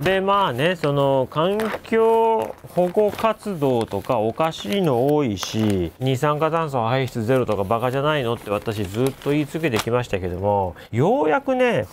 でまあねその環境保護活動とかおかしいの多いし二酸化炭素排出ゼロとかバカじゃないのって私ずっと言い続けてきましたけどもようやくね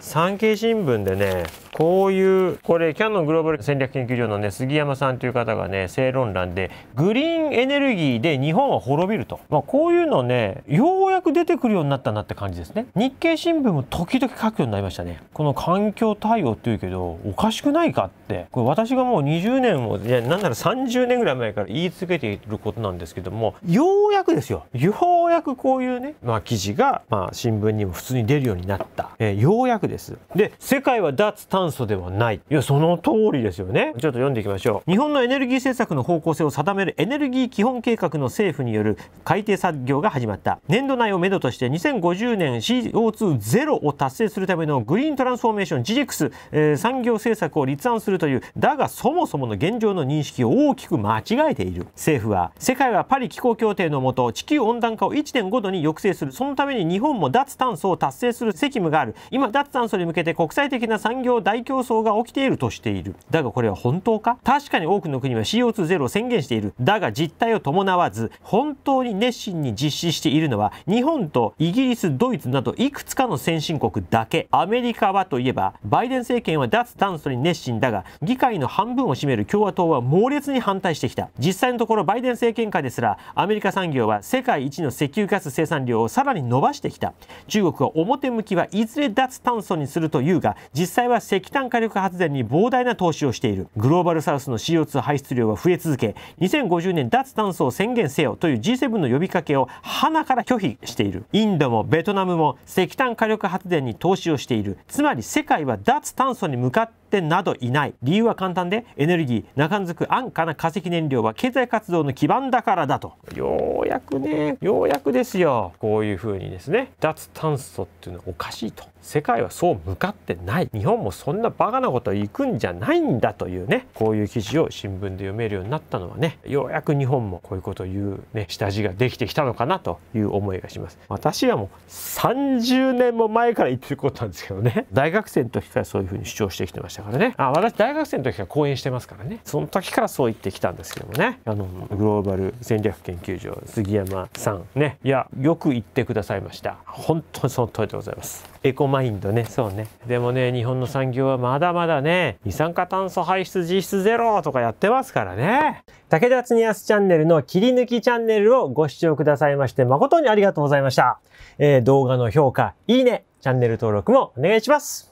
産経新聞でねこういうこれキャノングローバル戦略研究所のね杉山さんという方がね正論欄でグリーンエネルギーで日本は滅びると、まあ、こういうのねようやく出てくるようになったなって感じですね日経新聞も時々書くようになりましたねこの環境対応っていうけどおかしくないかってこれ私がもう20年もいやなんなら30年ぐらい前から言い続けていることなんですけどもようやくですよようやくこういうね、まあ、記事が、まあ、新聞にも普通に出るようになった、えー、ようやくですで世界は脱炭炭素ではない。いや、その通りですよね。ちょっと読んでいきましょう。日本のエネルギー政策の方向性を定めるエネルギー基本計画の政府による改定作業が始まった。年度内をめどとして2050年 CO2 ゼロを達成するためのグリーントランスフォーメーション GX、えー、産業政策を立案するという、だがそもそもの現状の認識を大きく間違えている。政府は、世界はパリ気候協定のもと地球温暖化を1.5度に抑制する。そのために日本も脱炭素を達成する責務がある。今、脱炭素に向けて国際的な産業大大競争が起きているとしているだがこれは本当か確かに多くの国は CO2 ゼロを宣言しているだが実態を伴わず本当に熱心に実施しているのは日本とイギリスドイツなどいくつかの先進国だけアメリカはといえばバイデン政権は脱炭素に熱心だが議会の半分を占める共和党は猛烈に反対してきた実際のところバイデン政権下ですらアメリカ産業は世界一の石油ガス生産量をさらに伸ばしてきた中国は表向きはいずれ脱炭素にするというが実際は石石炭火力発電に膨大な投資をしているグローバルサウスの CO2 排出量は増え続け2050年脱炭素を宣言せよという G7 の呼びかけを鼻から拒否しているインドもベトナムも石炭火力発電に投資をしているつまり世界は脱炭素に向かってってなどいない理由は簡単でエネルギー中んづく安価な化石燃料は経済活動の基盤だからだとようやくねようやくですよこういうふうにですね脱炭素っていうのはおかしいと世界はそう向かってない日本もそんなバカなこと行くんじゃないんだというねこういう記事を新聞で読めるようになったのはねようやく日本もこういうことを言うね下地ができてきたのかなという思いがします私はもう30年も前から言ってることなんですけどね大学生の時からそういうふうに主張してきてましたたからねあ私大学生の時から講演してますからねその時からそう言ってきたんですけどもねあのグローバル戦略研究所杉山さんねいやよく言ってくださいました本当にその通りでございますエコマインドねそうねでもね日本の産業はまだまだね二酸化炭素排出実質ゼロとかやってますからね武田つにやすチャンネルの切り抜きチャンネルをご視聴くださいまして誠にありがとうございました、えー、動画の評価いいねチャンネル登録もお願いします